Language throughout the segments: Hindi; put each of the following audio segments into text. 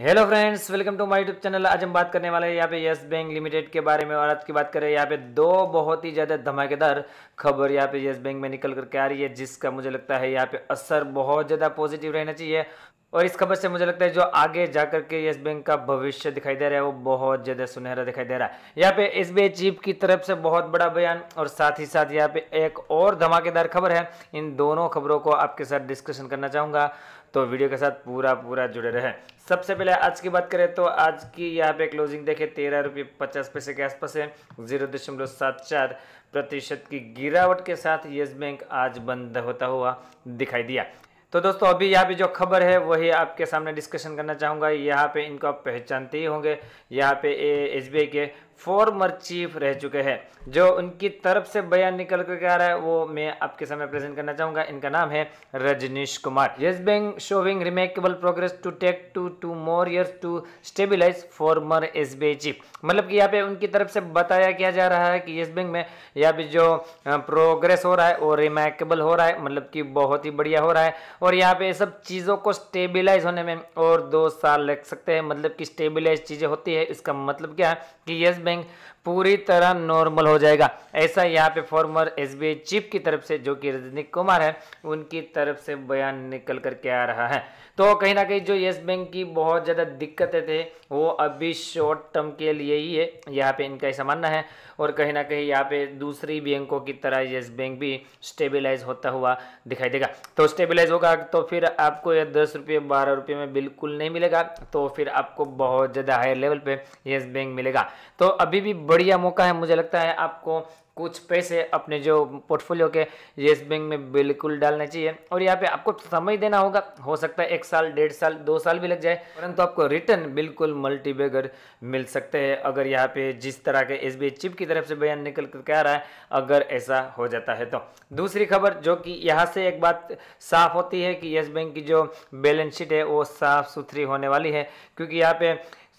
hello friends welcome to my YouTube channel आज हम बात करने वाले हैं यहाँ पे यस बैंक लिमिटेड के बारे में और आज की बात करें यहाँ पे दो बहुत ही ज़्यादा धमाकेदार खबर यहाँ पे यस बैंक में निकल करके आ रही है जिसका मुझे लगता है यहाँ पे असर बहुत ज़्यादा पॉजिटिव रहना चाहिए और इस खबर से मुझे लगता है जो आगे जाकर के येस बैंक का भविष्य दिखाई दे रहा है वो बहुत ज़्यादा सुनहरा दिखाई दे रहा है यहाँ पे एस बी चीफ की तरफ से बहुत बड़ा बयान और साथ ही साथ यहाँ पे एक और धमाकेदार खबर है इन दोनों खबरों को आपके साथ डिस्कशन करना चाहूँगा तो वीडियो के साथ पूरा पूरा जुड़े रहे सबसे पहले आज की बात करें तो आज की यहाँ पे क्लोजिंग देखें तेरह रुपये पचास पैसे के आसपास है जीरो दशमलव सात चार प्रतिशत की गिरावट के साथ येस बैंक आज बंद होता हुआ दिखाई दिया तो दोस्तों अभी यहाँ पे जो खबर है वही आपके सामने डिस्कशन करना चाहूँगा यहाँ पे इनको आप पहचानते ही होंगे यहाँ पे एस के फॉर्मर चीफ रह चुके हैं जो उनकी तरफ से बयान निकल करके आ रहा है वो मैं आपके सामने प्रेजेंट करना चाहूँगा इनका नाम है Rajneesh Kumar Yes Bank showing remarkable progress to take two two more years to stabilise former Yes chief मतलब कि यहाँ पे उनकी तरफ से बताया किया जा रहा है कि येस बैंक में यहाँ पे जो प्रोग्रेस हो रहा है वो रिमेकेबल हो रहा है मतलब कि बहुत ही बढ़िया हो रहा है और यहाँ पे सब चीज़ों को स्टेबलाइज होने में और दो साल लग सकते हैं मतलब कि स्टेबलाइज चीज़ें होती है इसका मतलब क्या है कि येस बैंक पूरी तरह नॉर्मल हो जाएगा ऐसा यहाँ पे फॉर्मर एस चीफ की तरफ से जो कि रजनी कुमार है उनकी तरफ से बयान निकल करके आ रहा है तो कहीं ना कहीं जो येस बैंक की बहुत ज़्यादा दिक्कतें थे वो अभी शॉर्ट टर्म के लिए ही है यहाँ पे इनका ऐसा मानना है और कहीं ना कहीं यहाँ पे दूसरी बैंकों की तरह येस बैंक भी स्टेबलाइज होता हुआ दिखाई देगा तो स्टेबलाइज होगा होगा तो फिर आपको ये दस रुपये बारह रुपये में बिल्कुल नहीं मिलेगा तो फिर आपको बहुत ज़्यादा हायर लेवल पे येस बैंक मिलेगा तो अभी भी बढ़िया मौका है मुझे लगता है आपको कुछ पैसे अपने जो पोर्टफोलियो के येस बैंक में बिल्कुल डालने चाहिए और यहाँ पे आपको समय देना होगा हो सकता है एक साल डेढ़ साल दो साल भी लग जाए परंतु तो आपको रिटर्न बिल्कुल मल्टीबेगर मिल सकते हैं अगर यहाँ पे जिस तरह के एस चिप की तरफ से बयान निकल करके आ रहा है अगर ऐसा हो जाता है तो दूसरी खबर जो कि यहाँ से एक बात साफ होती है कि येस बैंक की जो बैलेंस शीट है वो साफ सुथरी होने वाली है क्योंकि यहाँ पे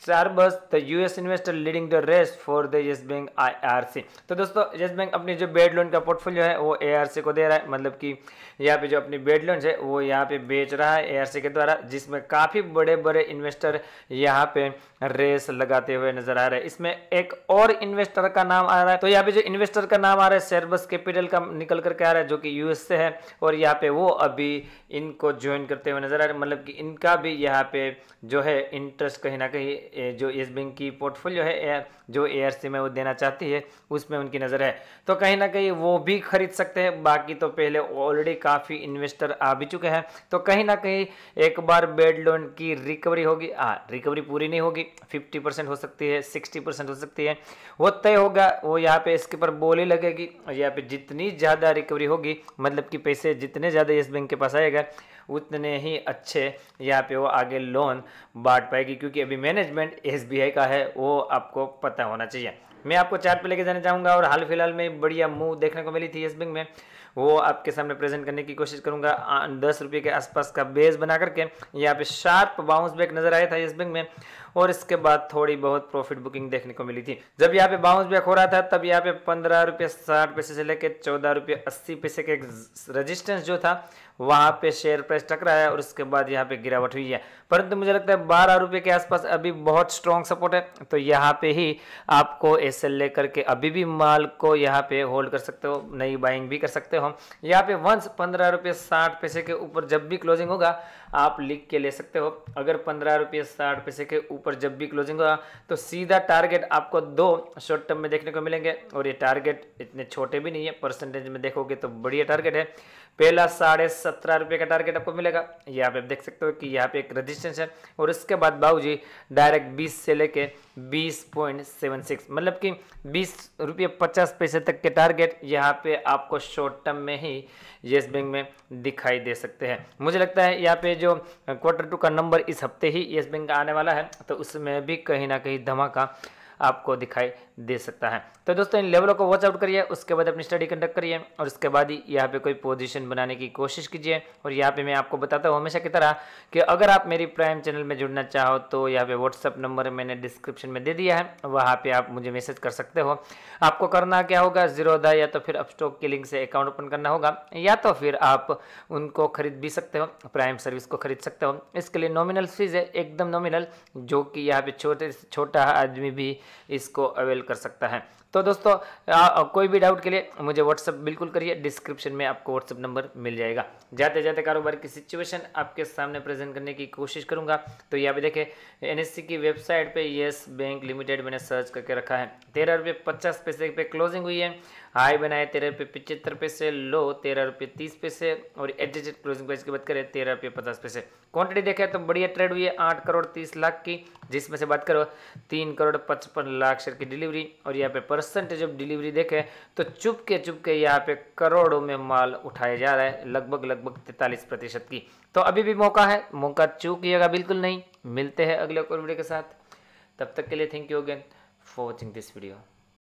चारबस the US investor leading the race for the Yes Bank IRC तो दोस्तों येस बैंक अपनी जो बेड लोन का पोर्टफोलियो है वो एआरसी को दे रहा है मतलब कि यहाँ पे जो अपनी बेड लोन है वो यहाँ पे बेच रहा है एआरसी के द्वारा जिसमें काफ़ी बड़े बड़े इन्वेस्टर यहाँ पे रेस लगाते हुए नजर आ रहे हैं इसमें एक और इन्वेस्टर का नाम आ रहा है तो यहाँ पे जो इन्वेस्टर का नाम आ रहा है शेयरबस कैपिटल का निकल करके आ रहा है जो कि यूएस से है और यहाँ पे वो अभी इनको ज्वाइन करते हुए नजर आ रहे हैं मतलब कि इनका भी यहाँ पे जो है इंटरेस्ट कहीं ना कहीं जो येस बैंक की पोर्टफोलियो है जो ए में वो देना चाहती है उसमें उनकी नज़र है तो कहीं ना कहीं वो भी खरीद सकते हैं बाकी तो पहले ऑलरेडी काफ़ी इन्वेस्टर आ भी चुके हैं तो कहीं ना कहीं एक बार बेड लोन की रिकवरी होगी हाँ रिकवरी पूरी नहीं होगी फिफ्टी परसेंट हो सकती है सिक्सटी परसेंट हो सकती है वो तय होगा वो यहाँ पे इसके ऊपर बोली लगेगी और यहाँ पे जितनी ज़्यादा रिकवरी होगी मतलब कि पैसे जितने ज़्यादा येस बैंक के पास आएगा उतने ही अच्छे यहाँ पे वो आगे लोन बांट पाएगी क्योंकि अभी मैनेजमेंट एस का है वो आपको पता होना चाहिए मैं आपको चार्ट पे लेके जाना चाहूँगा और हाल फिलहाल में बढ़िया मूव देखने को मिली थी येस बैंक में वो आपके सामने प्रेजेंट करने की कोशिश करूंगा दस रुपये के आसपास का बेस बना करके यहाँ पे शार्प बाउंस बैक नज़र आया था येस बैंक में और इसके बाद थोड़ी बहुत प्रॉफिट बुकिंग देखने को मिली थी जब यहाँ पे बाउंस बैक हो रहा था तब यहाँ पे पंद्रह रुपये साठ पैसे से लेकर चौदह रुपये अस्सी पैसे के रजिस्टेंस जो था वहाँ पे शेयर प्राइस टकराया और उसके बाद यहाँ पे गिरावट हुई है परंतु मुझे लगता है बारह रुपये के आसपास अभी बहुत स्ट्रॉन्ग सपोर्ट है तो यहाँ पे ही आपको ऐसे लेकर के अभी भी माल को यहाँ पे होल्ड कर सकते हो नई बाइंग भी कर सकते हो हो यहाँ पे वंस पंद्रह रुपये साठ पैसे के ऊपर जब भी क्लोजिंग होगा आप लिख के ले सकते हो अगर पंद्रह रुपये साठ पैसे के ऊपर जब भी क्लोजिंग होगा तो सीधा टारगेट आपको दो शॉर्ट टर्म में देखने को मिलेंगे और ये टारगेट इतने छोटे भी नहीं है परसेंटेज में देखोगे तो बढ़िया टारगेट है पहला साढ़े सत्रह रुपये का टारगेट आपको मिलेगा यहाँ पे आप देख सकते हो कि यहाँ पे एक रजिस्ट्रेंस है और इसके बाद बाबू जी डायरेक्ट बीस से लेके बीस पॉइंट सेवन सिक्स मतलब कि बीस रुपये पचास पैसे तक के टारगेट यहाँ पे आपको शॉर्ट टर्म में ही येस बैंक में दिखाई दे सकते हैं मुझे लगता है यहाँ पे जो क्वार्टर टू का नंबर इस हफ्ते ही येस बैंक का आने वाला है तो उसमें भी कहीं ना कहीं धमाका आपको दिखाई दे सकता है तो दोस्तों इन लेवलों को वॉच आउट करिए उसके बाद अपनी स्टडी कंडक्ट करिए और उसके बाद ही यहाँ पे कोई पोजीशन बनाने की कोशिश कीजिए और यहाँ पे मैं आपको बताता हूँ हमेशा की तरह कि अगर आप मेरी प्राइम चैनल में जुड़ना चाहो तो यहाँ पे व्हाट्सअप नंबर मैंने डिस्क्रिप्शन में दे दिया है वहाँ पर आप मुझे मैसेज कर सकते हो आपको करना क्या होगा जीरो या तो फिर अपस्टॉक की लिंक से अकाउंट ओपन करना होगा या तो फिर आप उनको खरीद भी सकते हो प्राइम सर्विस को खरीद सकते हो इसके लिए नॉमिनल फीस है एकदम नॉमिनल जो कि यहाँ पे छोटे छोटा आदमी भी इसको अवेल कर सकता है तो दोस्तों आ, कोई भी डाउट के लिए मुझे व्हाट्सअप बिल्कुल करिए डिस्क्रिप्शन में आपको व्हाट्सअप नंबर मिल जाएगा जाते जाते कारोबार की सिचुएशन आपके सामने प्रेजेंट करने की कोशिश करूंगा तो यहाँ पे देखें एन की वेबसाइट पे येस बैंक लिमिटेड मैंने सर्च करके रखा है तेरह रुपये पचास पैसे पे क्लोजिंग हुई है हाई बनाए तेरह रुपये पिचहत्तर पैसे लो तेरह रुपये तीस पैसे और एडजस्टेड क्लोजिंग प्राइस की बात करें तेरह रुपये पचास पैसे क्वांटिटी देखें तो बढ़िया ट्रेड हुई है आठ करोड़ तीस लाख की जिसमें से बात करो तीन करोड़ पचपन लाख शेयर की डिलीवरी और यहाँ पे परसेंटेज ऑफ डिलीवरी देखें तो चुपके चुपके यहाँ पे करोड़ों में माल उठाया जा रहा है लगभग लगभग तैतालीस प्रतिशत की तो अभी भी मौका है मौका चूकिएगा बिल्कुल नहीं मिलते हैं अगले वीडियो के साथ तब तक के लिए thank you again for watching this video